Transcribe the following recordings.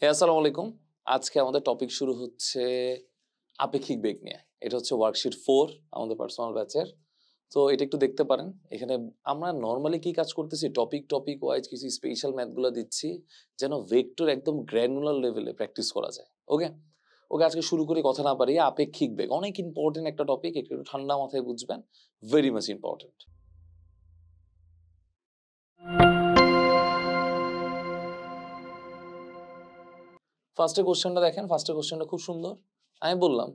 হ্যাঁ আসসালামু আলাইকুম আজকে আমাদের টপিক শুরু হচ্ছে আপেক্ষিক বেগ নিয়ে এটা হচ্ছে ওয়ার্কশিট ফোর আমাদের পার্সোনাল ব্যাচের তো এটা একটু দেখতে পারেন এখানে আমরা নর্মালি কি কাজ করতেছি টপিক টপিক ওয়াইজ কিছু স্পেশাল ম্যাথগুলো দিচ্ছি যেন ভেক্টর একদম গ্র্যানুলার লেভেলে প্র্যাকটিস করা যায় ওকে ওকে আজকে শুরু করে কথা না পারি আপেক্ষিক বেগ অনেক ইম্পর্টেন্ট একটা টপিক একটু ঠান্ডা মাথায় বুঝবেন ভেরি মাচ ইম্পর্টেন্ট ফার্স্টে কোশ্চেনটা দেখেন ফার্স্টের কোশ্চেনটা খুব সুন্দর আমি বললাম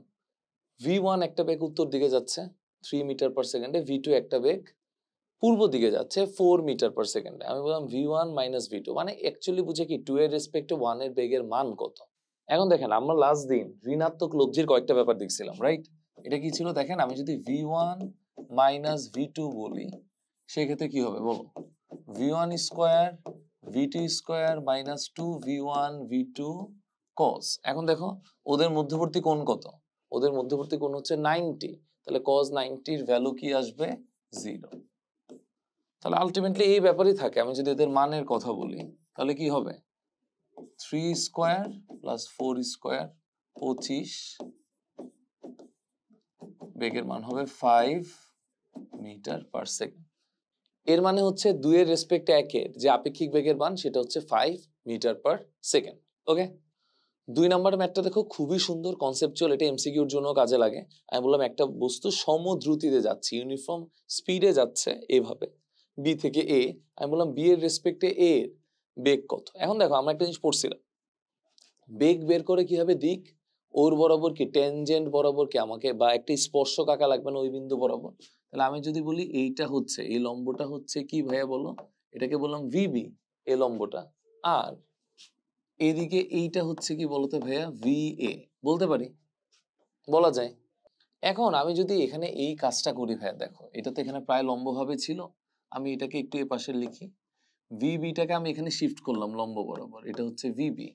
ভি ওয়ান একটা বেগ উত্তর দিকে যাচ্ছে থ্রি মিটার পার সেকেন্ডে ভি টু একটা বেগ পূর্ব দিকে যাচ্ছে ফোর মিটার পার সেকেন্ডে আমি বললাম V one minus V two মানে অ্যাকচুয়ালি বুঝে কি টু এর রেসপেক্টে ওয়ানের বেগের মান কত এখন দেখেন আমরা লাস্ট দিন ঋণাত্মক লব্ধির কয়েকটা ব্যাপার দেখছিলাম রাইট এটা কি ছিল দেখেন আমি যদি V one minus V two বলি সেক্ষেত্রে কি হবে বলো V one square V two square minus two V one V two cos এখন দেখো ওদের মধ্যবর্তী কোণ কত ওদের মধ্যবর্তী কোণ হচ্ছে নাইনটি তাহলে কজ নাইনটির ভ্যালু কি আসবে জিরো তাহলে আলটিমেটলি এই ব্যাপারই থাকে আমি যদি এদের মানের কথা বলি তাহলে কি হবে three square plus four square পঁচিশ বেগের মান হবে ফাইভ মিটার পার সেকেন্ড এর মানে হচ্ছে দুইয়ের রেসপেক্ট একের যে আপেক্ষিক বেগের মান সেটা হচ্ছে five metre per second okay দুই নাম্বার ম্যাটটা দেখো খুবই সুন্দর কনসেপচুয়াল এটা এমসিকিউর জন্য কাজে লাগে আমি বললাম একটা বস্তু সমদ্রুতিতে যাচ্ছে ইউনিফর্ম স্পিডে যাচ্ছে এভাবে বি থেকে এ আমি বললাম বি এর রেসপেক্টে এ এর বেগ কত এখন দেখো আমরা একটা জিনিস পড়ছিলাম বেগ বের করে কিভাবে দিক ওর বরাবর কি টেনজেন্ট বরাবর কি আমাকে বা একটা স্পর্শ কাকা লাগবে না ওই বিন্দু বরাবর তাহলে আমি যদি বলি এইটা হচ্ছে এই লম্বটা হচ্ছে কি ভাইয়া বলো এটাকে বললাম ভিবি এ লম্বটা আর এদিকে এইটা হচ্ছে কি বলতো ভাইয়া ভি এ বলতে পারি বলা যায় এখন আমি যদি এখানে এই কাজটা করি ভাইয়া দেখো এটা তো এখানে প্রায় লম্বভাবে ছিল আমি এটাকে একটু এ পাশে লিখি ভিবিটাকে আমি এখানে শিফট করলাম লম্ব বরাবর এটা হচ্ছে ভিবি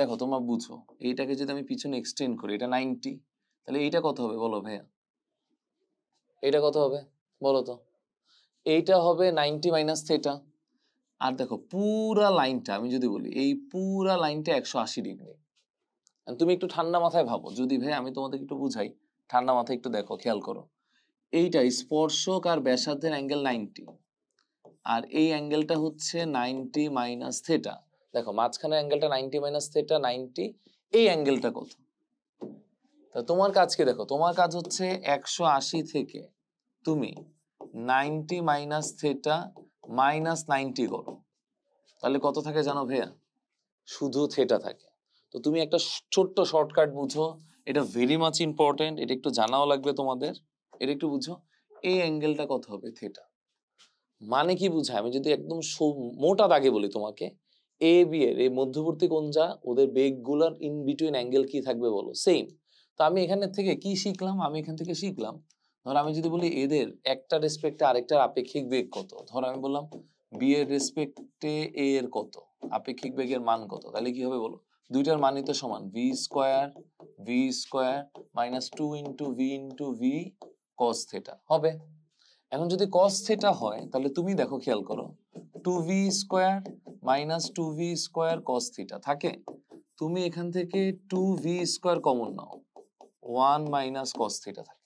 দেখো তোমার বুঝো এইটাকে যদি আমি পিছনে এক্সটেন্ড করি এটা নাইনটি তাহলে এইটা কত হবে বলো ভাইয়া এটা কত হবে বলো তো এইটা হবে নাইনটি মাইনাস থেটা আর দেখো পুরা লাইনটা আমি যদি বলি এই পুরা লাইনটা একশো আশি ডিগ্রি তুমি একটু ঠান্ডা মাথায় ভাবো যদি ভাই আমি তোমাদের একটু বুঝাই ঠান্ডা মাথায় একটু দেখো খেয়াল করো এইটা স্পর্শক আর ব্যাসার্ধের অ্যাঙ্গেল নাইনটি আর এই অ্যাঙ্গেলটা হচ্ছে নাইনটি মাইনাস থেটা দেখো মাঝখানে অ্যাঙ্গেলটা নাইনটি মাইনাস থেটা নাইনটি এই অ্যাঙ্গেলটা কত তা তোমার কাজ কি দেখো তোমার কাজ হচ্ছে একশো আশি থেকে তুমি ninety minus theta minus ninety করো তাহলে কত থাকে জানো ভেয়া শুধু থেটা থাকে তো তুমি একটা ছোট্ট শর্টকাট বুঝো এটা ভেরি মাচ ইম্পর্টেন্ট এটা একটু জানাও লাগবে তোমাদের এটা একটু বুঝো এই অ্যাঙ্গেলটা কত হবে থেটা মানে কি বুঝায় আমি যদি একদম মোটা দাগে বলি তোমাকে এ বি এর এই মধ্যবর্তী কোন যা ওদের বেগগুলার ইন বিটুইন অ্যাঙ্গেল কি থাকবে বলো সেম তো আমি এখানের থেকে কি শিখলাম আমি এখান থেকে শিখলাম ধর আমি যদি বলি এদের একটা রেসপেক্টে আরেকটার আপেক্ষিক বেগ কত ধর আমি বললাম বি এর রেসপেক্টে এ এর কত আপেক্ষিক বেগের মান কত তাহলে কি হবে বলো দুইটার মানই তো সমান V square V square minus two into V into V cos theta হবে এখন যদি কস থেটা হয় তাহলে তুমি দেখো খেয়াল করো two V square minus two V square cos theta থাকে তুমি এখান থেকে টু ভি স্কোয়ার কমন নাও ওয়ান মাইনাস কস থেটা থাকে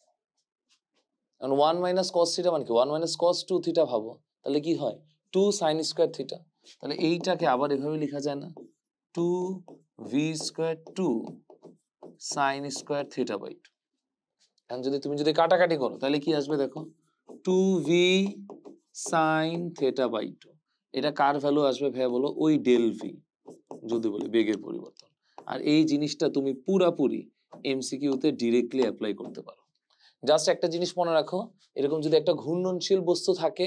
কারণ ওয়ান মাইনাস কস থিটা মানে কি one minus cos two theta ভাবো তাহলে কি হয় টু সাইন স্কোয়ার থিটা তাহলে এইটাকে আবার এভাবে লেখা যায় না two V square two sine square theta by two এখন যদি তুমি যদি কাটাকাটি করো তাহলে কি আসবে দেখো two V sine theta by two এটা কার ভ্যালু আসবে ভাইয়া বলো ওই ডেল ভি যদি বলি বেগের পরিবর্তন আর এই জিনিসটা তুমি পুরাপুরি এমসিকিউতে ডিরেক্টলি অ্যাপ্লাই করতে পারো জাস্ট একটা জিনিস মনে রাখো এরকম যদি একটা ঘূর্ণনশীল বস্তু থাকে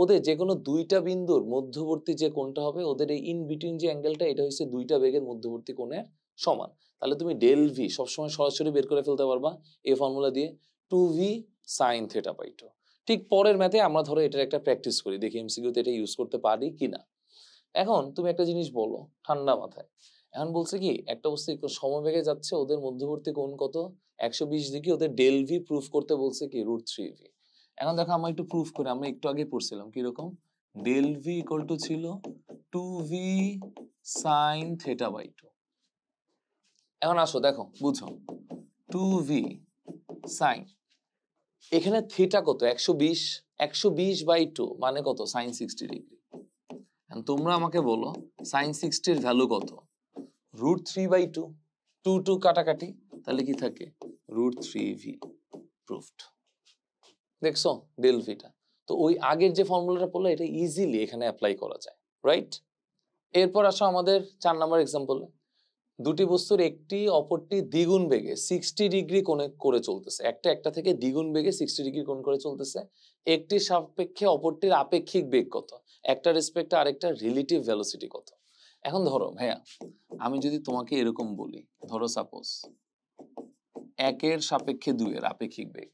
ওদের যে কোনো দুইটা বিন্দুর মধ্যবর্তী যে কোনটা হবে ওদের এই ইন বিটুইন যে অ্যাঙ্গেলটা এটা হচ্ছে দুইটা বেগের মধ্যবর্তী কোণে সমান তাহলে তুমি ডেল ভি সবসময় সরাসরি বের করে ফেলতে পারবা এই ফর্মুলা দিয়ে টু ভি সাইন থেটা পাইটো ঠিক পরের ম্যাথে আমরা ধরো এটার একটা প্র্যাকটিস করি দেখি এমসিকিউতে এটা ইউজ করতে পারি কি না এখন তুমি একটা জিনিস বলো ঠান্ডা মাথায় এখন বলছে কি একটা বস্তু সমবেগে যাচ্ছে ওদের মধ্যবর্তী কোণ কত একশো বিশ ডিগ্রি ওদের ডেল ভি প্রুফ করতে বলছে কি রুট থ্রি ভি এখন দেখো আমরা একটু প্রুফ করি আমরা একটু আগে পড়ছিলাম কিরকম ডেল ভি ইকল টু ছিল two V sine theta by two এখন আসো দেখো বুঝো টু ভি সাইন এখানে থেটা কত একশো বিশ একশো বিশ বাই টু মানে কত সাইন সিক্সটি ডিগ্রি তোমরা আমাকে বলো সাইন সিক্সটির ভ্যালু কত root three by two two two কাটাকাটি তাহলে কি থাকে রুট থ্রি ভি প্রুফড দেখছো ডেল ভিটা তো ওই আগের যে ফর্মুলাটা পড়লো এটা ইজিলি এখানে অ্যাপ্লাই করা যায় রাইট এরপর আসো আমাদের চার নম্বর এক্সাম্পলে দুটি বস্তুর একটি অপরটি দ্বিগুণ বেগে সিক্সটি ডিগ্রি কোণে করে চলতেছে একটা একটা থেকে দ্বিগুণ বেগে সিক্সটি ডিগ্রি কোণ করে চলতেছে একটির সাপেক্ষে অপরটির আপেক্ষিক বেগ কত একটা রেসপেক্টে আরেকটা রিলেটিভ ভ্যালোসিটি কত এখন ধরো ভাইয়া আমি যদি তোমাকে এরকম বলি ধরো সাপোজ একের সাপেক্ষে দুইয়ের আপেক্ষিক বেগ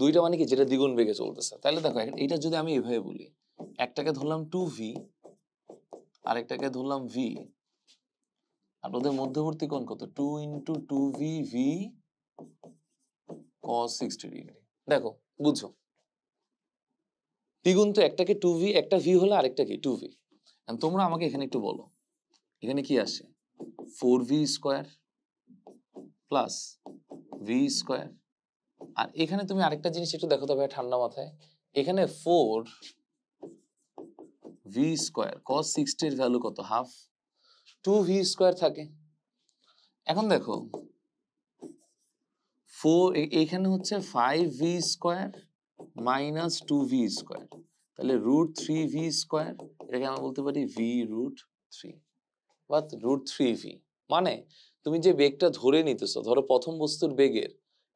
দুইটা মানে কি যেটা দ্বিগুণ বেগে চলতেছে তাহলে দেখো এটা যদি আমি এভাবে বলি একটাকে ধরলাম টু ভি আরেকটাকে ধরলাম ভি আর ওদের মধ্যবর্তী কোণ কত two into two V V cos sixty degree দেখো বুঝছো দ্বিগুণ তো একটাকে টু ভি একটা ভি হলো আরেকটা কি টু ভি তোমরা আমাকে এখানে একটু বলো এখানে কি আসে four V square plus V square আর এখানে তুমি আরেকটা জিনিস একটু দেখো তবে ঠান্ডা মাথায় এখানে ফোর ভি স্কোয়ার কস সিক্সটির ভ্যালু কত হাফ টু ভি স্কোয়ার থাকে এখন দেখো ফোর এখানে হচ্ছে five V square minus two V square তাহলে রুট থ্রি ভি স্কোয়ার এটাকে আমরা বলতে পারি ভি রুট থ্রি বা রুট থ্রি ভি মানে তুমি যে বেগটা ধরে নিতেছো ধরো প্রথম বস্তুর বেগের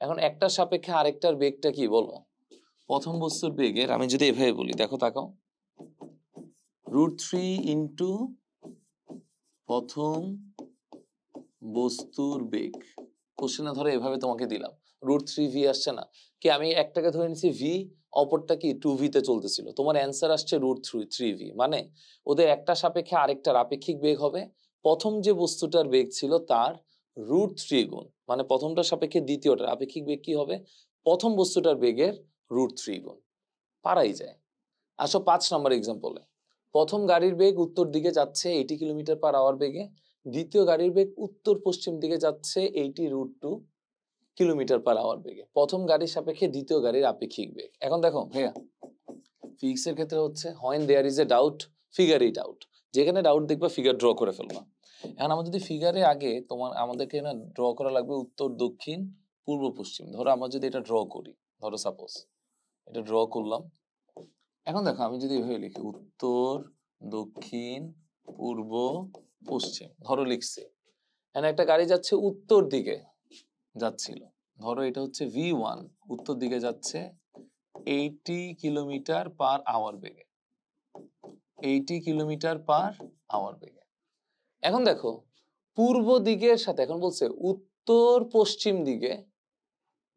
এখন একটার সাপেক্ষে আরেকটার বেগটা কি বলো প্রথম বস্তুর বেগের আমি যদি এভাবে বলি দেখো তাকাও রুট থ্রি ইন্টু প্রথম বস্তুর বেগ কোশ্চেনে ধরো এভাবে তোমাকে দিলাম রুট থ্রি ভি আসছে না কি আমি একটাকে ধরে নিচ্ছি ভি অপরটা কি টু ভিতে চলতেছিল তোমার অ্যান্সার আসছে রুট থ্রি থ্রি ভি মানে ওদের একটা সাপেক্ষে আরেকটার আপেক্ষিক বেগ হবে প্রথম যে বস্তুটার বেগ ছিল তার রুট থ্রি গুণ মানে প্রথমটার সাপেক্ষে দ্বিতীয়টার আপেক্ষিক বেগ কি হবে প্রথম বস্তুটার বেগের রুট থ্রি গুণ পারাই যায় আসো পাঁচ নম্বর এক্সাম্পলে প্রথম গাড়ির বেগ উত্তর দিকে যাচ্ছে এইটি কিলোমিটার পার আওয়ার বেগে দ্বিতীয় গাড়ির বেগ উত্তর পশ্চিম দিকে যাচ্ছে eighty root two kilometre per hour বেগে প্রথম গাড়ির সাপেক্ষে দ্বিতীয় গাড়ির আপেক্ষিক বেগ এখন দেখো হ্যাঁ ফিক্স এর ক্ষেত্রে হচ্ছে when there is a doubt figure it out যেখানে ডাউট দেখবা ফিগার ড্র করে ফেলবা এখন আমার যদি ফিগারে আগে তোমার আমাদেরকে না ড্র করা লাগবে উত্তর দক্ষিণ পূর্ব পশ্চিম ধরো আমরা যদি এটা ড্র করি ধরো সাপোজ এটা ড্র করলাম এখন দেখো আমি যদি এভাবে লিখি উত্তর দক্ষিণ পূর্ব পশ্চিম ধরো লিখছি এখানে একটা গাড়ি যাচ্ছে উত্তর দিকে যাচ্ছিল ধরো এটা হচ্ছে ভি ওয়ান উত্তর দিকে যাচ্ছে এইটি কিলোমিটার পার আওয়ার বেগে এইটি কিলোমিটার পার আওয়ার বেগে এখন দেখো পূর্ব দিকের সাথে এখন বলছে উত্তর পশ্চিম দিকে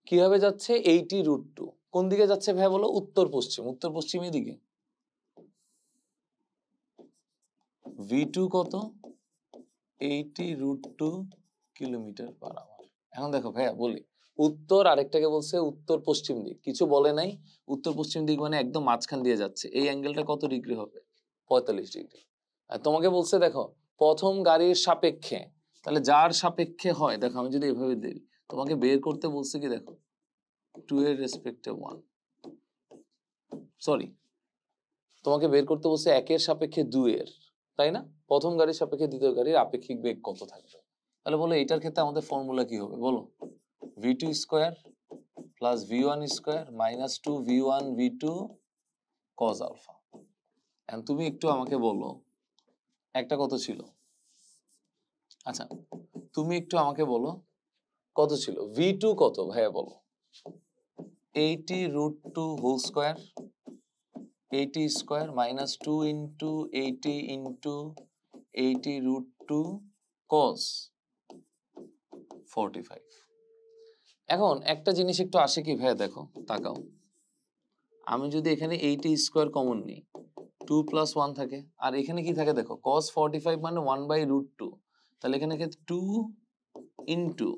কিভাবে যাচ্ছে এইটি রুট টু কোন দিকে যাচ্ছে ভাই বলো উত্তর পশ্চিম উত্তর পশ্চিমের দিকে ভি টু কত eighty root two kilometre per hour এখন দেখো ভাইয়া বলি উত্তর আরেকটাকে বলছে উত্তর পশ্চিম দিক কিছু বলে নাই উত্তর পশ্চিম দিক মানে একদম মাঝখান দিয়ে যাচ্ছে এই অ্যাঙ্গেলটা কত ডিগ্রি হবে পঁয়তাল্লিশ ডিগ্রি আর তোমাকে বলছে দেখো প্রথম গাড়ির সাপেক্ষে তাহলে যার সাপেক্ষে হয় দেখো আমি যদি এভাবে দিই তোমাকে বের করতে বলছে কি দেখো টু এর রেসপেক্টে ওয়ান সরি তোমাকে বের করতে বলছে একের সাপেক্ষে দুয়ের তাই না প্রথম গাড়ির সাপেক্ষে দ্বিতীয় গাড়ির আপেক্ষিক বেগ কত থাকবে তাহলে বলো এটার ক্ষেত্রে আমাদের ফর্মুলা কি হবে বলো V two square plus V one square minus two V one V two cos alpha এখন তুমি একটু আমাকে বলো একটা কত ছিল আচ্ছা তুমি একটু আমাকে বলো কত ছিল ভি টু কত ভাইয়া বলো eighty root two whole square eighty square minus two into eighty into eighty root two cos five এখন একটা জিনিস একটু আসে কি ভাইয়া দেখো তাকাও আমি যদি এখানে এইটি স্কোয়ার কমন নিই টু প্লাস ওয়ান থাকে আর এখানে কি থাকে দেখো কস ফর্টি ফাইভ মানে ওয়ান বাই রুট টু তাহলে এখানে টু ইন্টু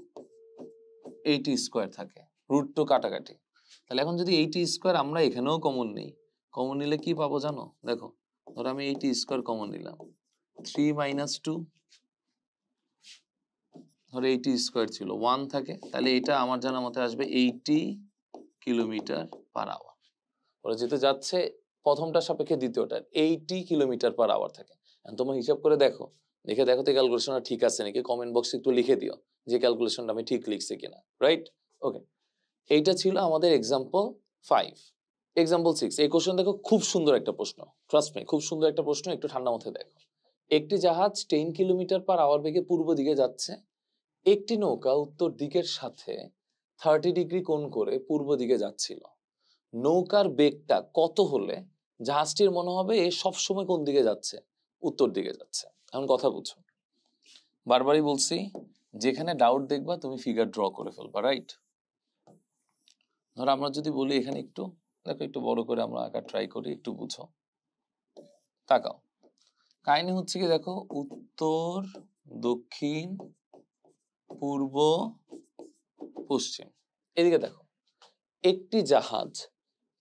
এইটি স্কোয়ার থাকে রুট টু কাটাকাটি তাহলে এখন যদি এইটি স্কোয়ার আমরা এখানেও কমন নিই কমন নিলে কি পাবো জানো দেখো ধরো আমি এইটি স্কোয়ার কমন নিলাম থ্রি মাইনাস টু ধরো এইটি স্কোয়ার ছিল ওয়ান থাকে তাহলে এটা আমার জানা মতে আসবে এইটি কিলোমিটার পার আওয়ার ওরা যেতে যাচ্ছে প্রথমটার সাপেক্ষে দ্বিতীয়টার এইটি কিলোমিটার পার আওয়ার থাকে তোমার হিসাব করে দেখো দেখে দেখো তো ক্যালকুলেশনটা ঠিক আছে নাকি কমেন্ট বক্সে একটু লিখে দিও যে ক্যালকুলেশনটা আমি ঠিক লিখছি কিনা রাইট ওকে এইটা ছিল আমাদের এক্সাম্পল ফাইভ এক্সাম্পল সিক্স এই কোশ্চেন দেখো খুব সুন্দর একটা প্রশ্ন ট্রাস্ট মি খুব সুন্দর একটা প্রশ্ন একটু ঠান্ডা মধ্যে দেখো একটি জাহাজ টেন কিলোমিটার পার আওয়ার বেগে পূর্ব দিকে যাচ্ছে একটি নৌকা উত্তর দিকের সাথে থার্টি ডিগ্রি কোণ করে পূর্ব দিকে যাচ্ছিল নৌকার বেগটা কত হলে জাহাজটির মনে হবে এ সবসময় কোন দিকে যাচ্ছে উত্তর দিকে যাচ্ছে এখন কথা বুঝো বারবারই বলছি যেখানে ডাউট দেখবা তুমি ফিগার ড্র করে ফেলবা রাইট ধর আমরা যদি বলি এখানে একটু দেখো একটু বড় করে আমরা আঁকা ট্রাই করি একটু বুঝো তাকাও কাহিনী হচ্ছে কি দেখো উত্তর দক্ষিণ পূর্ব পশ্চিম এদিকে দেখো একটি জাহাজ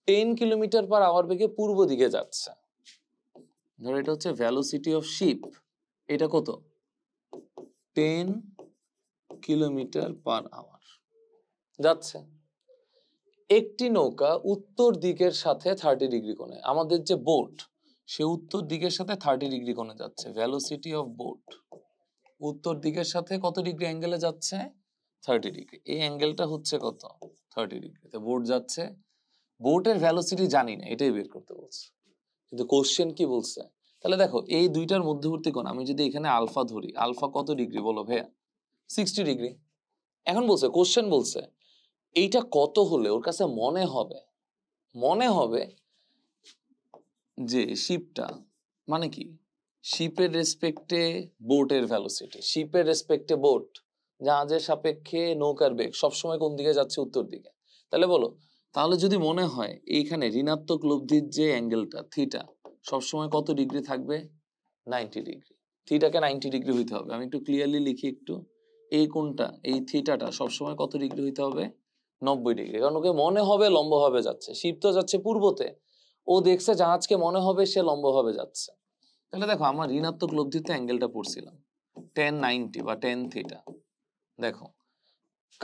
টেন কিলোমিটার পার আওয়ার বেগে পূর্ব দিকে যাচ্ছে ধরো এটা হচ্ছে ভ্যালোসিটি অফ শিপ এটা কত টেন কিলোমিটার পার আওয়ার যাচ্ছে একটি নৌকা উত্তর দিকের সাথে থার্টি ডিগ্রি কোণে আমাদের যে বোট সে উত্তর দিকের সাথে থার্টি ডিগ্রি কোণে যাচ্ছে ভ্যালোসিটি অফ বোট উত্তর দিকের সাথে কত ডিগ্রি অ্যাঙ্গেলে যাচ্ছে থার্টি ডিগ্রি এই অ্যাঙ্গেলটা হচ্ছে কত থার্টি ডিগ্রি তো বোট যাচ্ছে বোটের ভ্যালোসিটি জানি না এটাই বের করতে বলছে কিন্তু কোশ্চেন কি বলছে তাহলে দেখো এই দুইটার মধ্যবর্তী কোণ আমি যদি এখানে আলফা ধরি আলফা কত ডিগ্রি বলো ভাইয়া সিক্সটি ডিগ্রি এখন বলছে কোশ্চেন বলছে এইটা কত হলে ওর কাছে মনে হবে মনে হবে যে শিপটা মানে কি শিপের রেসপেক্টে বোটের ভ্যালোসিটি শিপের রেসপেক্টে বোট জাহাজের সাপেক্ষে নৌকার বেগ সবসময় কোন দিকে যাচ্ছে উত্তর দিকে তাহলে বলো তাহলে যদি মনে হয় এইখানে ঋণাত্মক লব্ধির যে অ্যাঙ্গেলটা থিটা সবসময় কত ডিগ্রি থাকবে নাইনটি ডিগ্রি থিটাকে নাইনটি ডিগ্রি হইতে হবে আমি একটু ক্লিয়ারলি লিখি একটু এই কোনটা এই থিটাটা সবসময় কত ডিগ্রি হইতে হবে নব্বই ডিগ্রি কারণ ওকে মনে হবে লম্বভাবে যাচ্ছে শিব তো যাচ্ছে পূর্বতে ও দেখছে জাহাজকে মনে হবে সে লম্বভাবে যাচ্ছে তাহলে দেখো আমার ঋণাত্মক লব্ধিতে অ্যাঙ্গেলটা পড়ছিলাম টেন নাইনটি বা টেন থিটা দেখো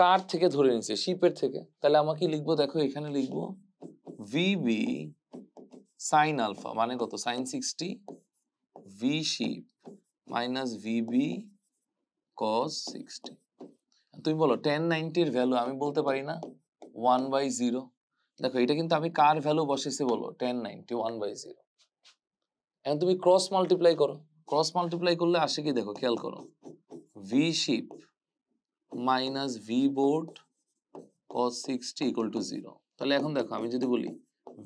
কার থেকে ধরে নিচ্ছে শিপের থেকে তাহলে আমাকে লিখবো দেখো এখানে লিখবো ভিবি সাইন আলফা মানে কত sine sixty V ship minus VB cos sixty তুমি বলো টেন নাইনটির ভ্যালু আমি বলতে পারি না ওয়ান বাই জিরো দেখো এটা কিন্তু আমি কার ভ্যালু বসেছি বলো tan ninety one by zero এখন তুমি ক্রস মাল্টিপ্লাই করো ক্রস মাল্টিপ্লাই করলে আসে কি দেখো খেয়াল করো V ship minus V boat cos sixty equal to zero তাহলে এখন দেখো আমি যদি বলি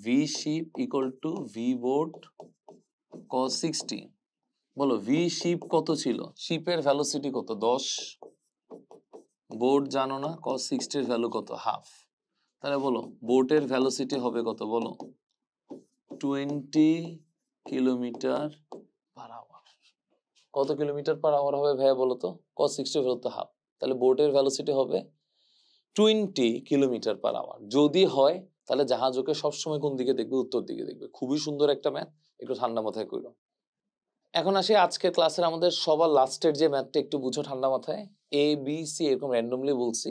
V ship equal to V boat cos sixty বলো ভি শিপ কত ছিল শিপের ভ্যালোসিটি কত দশ বোর্ড জানো না কস সিক্সটির ভ্যালু কত হাফ তাহলে বলো বোটের ভ্যালোসিটি হবে কত বলো টোয়েন্টি কিলোমিটার পার আওয়ার কত কিলোমিটার পার আওয়ার হবে ভাইয়া বলো তো কত সিক্সটি ভেলো তো হাফ তাহলে বোটের ভ্যালোসিটি হবে টোয়েন্টি কিলোমিটার পার আওয়ার যদি হয় তাহলে জাহাজ ওকে সবসময় কোন দিকে দেখবে উত্তর দিকে দেখবে খুবই সুন্দর একটা ম্যাথ একটু ঠান্ডা মাথায় করল এখন আসি আজকের ক্লাসের আমাদের সবার লাস্টের যে ম্যাথটা একটু বুঝো ঠান্ডা মাথায় এ বি সি এরকম র্যান্ডমলি বলছি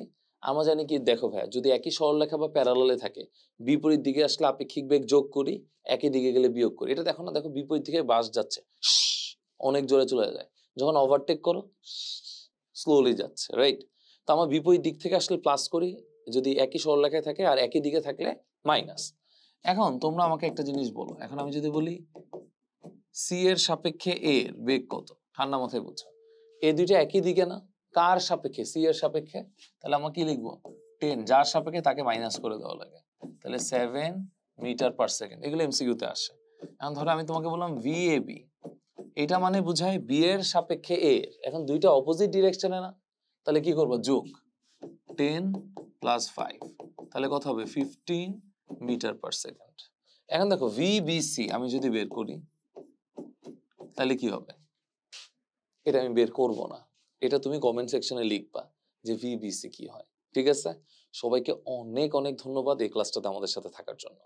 আমরা জানি কি দেখো ভাইয়া যদি একই সরলরেখা বা প্যারালালে থাকে বিপরীত দিকে আসলে আপেক্ষিক বেগ যোগ করি একই দিকে গেলে বিয়োগ করি এটা দেখো না দেখো বিপরীত দিকে বাস যাচ্ছে অনেক জোরে চলে যায় যখন ওভারটেক করো স্লোলি যাচ্ছে রাইট তো আমার বিপরীত দিক থেকে আসলে প্লাস করি যদি একই সরলরেখায় থাকে আর একই দিকে থাকলে মাইনাস এখন তোমরা আমাকে একটা জিনিস বলো এখন আমি যদি বলি সি এর সাপেক্ষে এ এর বেগ কত ঠান্ডা মাথায় বুঝো এ দুইটা একই দিকে না কার সাপেক্ষে সি এর সাপেক্ষে তাহলে আমরা কি লিখবো টেন যার সাপেক্ষে তাকে মাইনাস করে দেওয়া লাগে তাহলে সেভেন মিটার পার সেকেন্ড এগুলো এমসিকিউতে আসে এখন ধরো আমি তোমাকে বললাম ভি এ বি এটা মানে বুঝায় বি এর সাপেক্ষে এ এখন দুইটা অপোজিট ডিরেকশনে না তাহলে কি করবো যোগ টেন প্লাস ফাইভ তাহলে কত হবে ফিফটিন মিটার পার সেকেন্ড এখন দেখো ভি বি সি আমি যদি বের করি তাহলে কি হবে এটা আমি বের করব না এটা তুমি কমেন্ট সেকশনে লিখবা যে ভিবিসি কি হয় ঠিক আছে সবাইকে অনেক অনেক ধন্যবাদ এই ক্লাসটাতে আমাদের সাথে থাকার জন্য